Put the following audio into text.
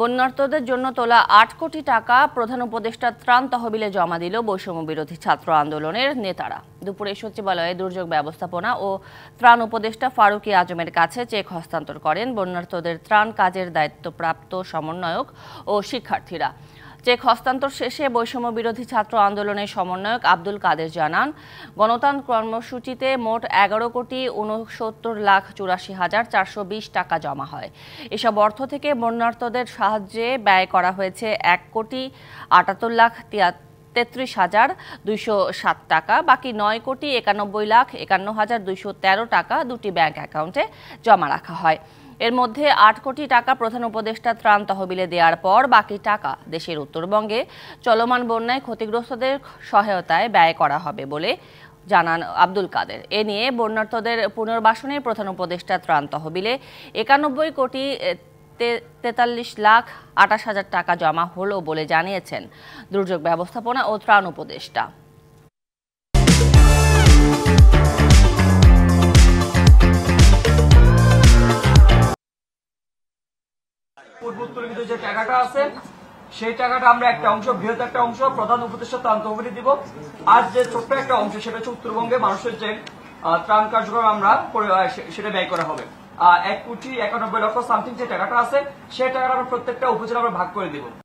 বন্যার্তদের জন্য তোলা আট কোটি টাকা প্রধান উপদেষ্টা ত্রাণ তহবিলে জমা দিল বৈষম্য বিরোধী ছাত্র আন্দোলনের নেতারা দুপুরে সচিবালয়ে দুর্যোগ ব্যবস্থাপনা ও ত্রাণ উপদেষ্টা ফারুকি আজমের কাছে চেক হস্তান্তর করেন বন্যার্তদের ত্রাণ কাজের দায়িত্বপ্রাপ্ত সমন্বয়ক ও শিক্ষার্থীরা চেক হস্তান্তর শেষে বৈষম্য বিরোধী ছাত্র আন্দোলনের সমন্বয়ক আব্দুল কাদের জানান গণতন্ত্র কর্মসূচিতে মোট এগারো কোটি উনসত্তর লাখ চুরাশি হাজার চারশো বিশ টাকা জমা হয় এসব অর্থ থেকে বন্যার্থদের সাহায্যে ব্যয় করা হয়েছে এক কোটি আটাত্তর লাখ তিয়াত্তর তেত্রিশ হাজার দুইশো সাত টাকা বাকি নয় কোটি একানব্বই লাখ একান্ন হাজার দুইশো তেরো টাকা দুটি ব্যাংক অ্যাকাউন্টে জমা রাখা হয় এর মধ্যে আট কোটি টাকা প্রধান উপদেষ্টা ত্রাণ তহবিলে দেওয়ার পর বাকি টাকা দেশের উত্তরবঙ্গে চলমান বন্যায় ক্ষতিগ্রস্তদের সহায়তায় ব্যয় করা হবে বলে জানান আব্দুল কাদের এ নিয়ে বন্যার্থদের পুনর্বাসনের প্রধান উপদেষ্টা ত্রাণ তহবিলে একানব্বই কোটি তে তেতাল্লিশ লাখ আঠাশ হাজার টাকা জমা হলো বলে জানিয়েছেন দুর্যোগ ব্যবস্থাপনা ও ত্রাণ উপদেষ্টা পূর্বোত্তরিত যে টাকাটা আছে সেই টাকাটা আমরা একটা অংশ বৃহৎ একটা অংশ প্রধান উপদেষ্টা ত্রাণ তহবিলে দিব আর যে ছোট্ট একটা অংশ সেটা হচ্ছে উত্তরবঙ্গে মানুষের যে ত্রাণ কার্যক্রম আমরা সেটা ব্যয় করা হবে এক কোটি একানব্বই লক্ষ সামথিং যে টাকাটা আছে সেই টাকাটা আমরা প্রত্যেকটা উপজেলা আমরা ভাগ করে দিব